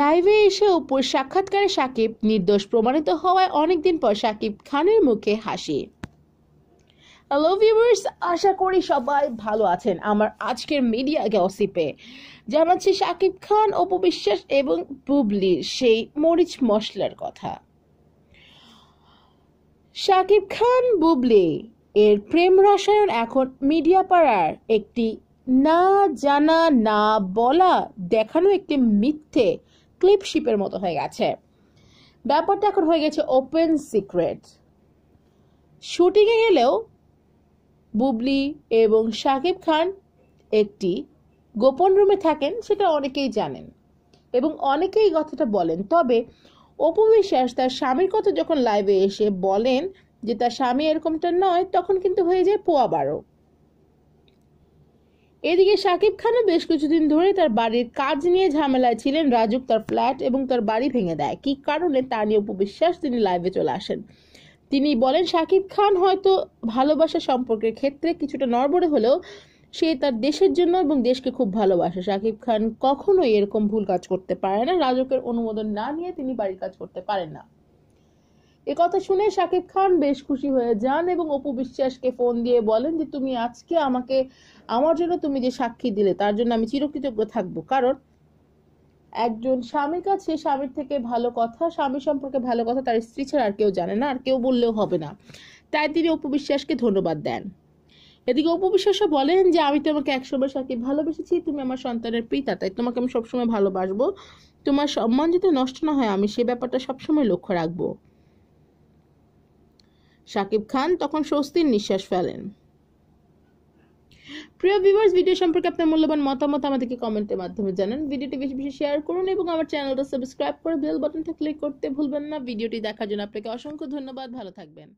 লাইভে এসে উপর সাক্ষাৎকারে সাকিব নির্দোষ প্রমাণিত হওয়ায় অনেকদিন পর সাকিব খানের মুখে হাসি হ্যালো ভিউয়ার্স আশা করি সবাই ভালো আছেন আমার আজকের মিডিয়া গসিপে জানাচ্ছি সাকিব খান অপু বিশ্বাস এবং বুবলির সেই মরিচ মশলার কথা সাকিব খান বুবলি এর প্রেম রসায়ন এখন মিডিয়া পাড়ার একটি না জানা না বলা দেখানো একটি মিথ্যে ক্লিপশিপের মতো হয়ে গেছে ব্যাপারটা এখন হয়ে গেছে ওপেন সিক্রেট শুটিংয়ে গেলেও বুবলি এবং শাকিব খান একটি গোপন রুমে থাকেন সেটা অনেকেই জানেন এবং অনেকেই কথাটা বলেন তবে অপু বিশ্বাস তার স্বামীর কথা যখন লাইভে এসে বলেন যে তার স্বামী এরকমটা নয় তখন কিন্তু হয়ে যায় পোয়া বারো এদিকে শাকিব খানও বেশ কিছুদিন ধরে তার বাড়ির কাজ নিয়ে ঝামেলায় ছিলেন রাজুক তার ফ্ল্যাট এবং তার বাড়ি ভেঙে দেয় কি কারণে তা নিয়ে উপবিশ্বাস তিনি লাইভে চলে আসেন তিনি বলেন শাকিব খান হয়তো ভালোবাসা সম্পর্কের ক্ষেত্রে কিছুটা নড়বড়ে হলেও সে তার দেশের জন্য এবং দেশকে খুব ভালোবাসে শাকিব খান কখনোই এরকম ভুল কাজ করতে পারে না রাজকের অনুমোদন না নিয়ে তিনি বাড়ির কাজ করতে পারেন না কথা শুনে শাকিব খান বেশ খুশি হয়ে যান এবং অপু বিশ্বাসকে ফোন দিয়ে বলেন যে তুমি আজকে আমাকে আমার জন্য তুমি যে সাক্ষী দিলে তার জন্য আমি চিরকৃতজ্ঞ থাকবো কারণ একজন স্বামীর কাছে স্বামীর থেকে ভালো কথা স্বামী সম্পর্কে ভালো কথা তার স্ত্রী ছাড়া আর কেউ জানে না আর কেউ বললেও হবে না তাই তিনি অপু বিশ্বাসকে ধন্যবাদ দেন এদিকে অপু বিশ্বাসও বলেন যে আমি তোমাকে একসময় সাকিব ভালোবেসেছি তুমি আমার সন্তানের পিতা তাই তোমাকে আমি সবসময় ভালোবাসবো তোমার সম্মান যাতে নষ্ট না হয় আমি সে ব্যাপারটা সবসময় লক্ষ্য রাখবো শাকিব খান তখন স্বস্তির নিঃশ্বাস ফেলেন প্রিয় ভিউয়ার্স ভিডিও সম্পর্কে আপনার মূল্যবান মতামত আমাদেরকে কমেন্টের মাধ্যমে জানান ভিডিওটি বেশি বেশি শেয়ার করুন এবং আমার চ্যানেলটা সাবস্ক্রাইব করে বেল বাটনটা ক্লিক করতে ভুলবেন না ভিডিওটি দেখার জন্য আপনাকে অসংখ্য ধন্যবাদ ভালো থাকবেন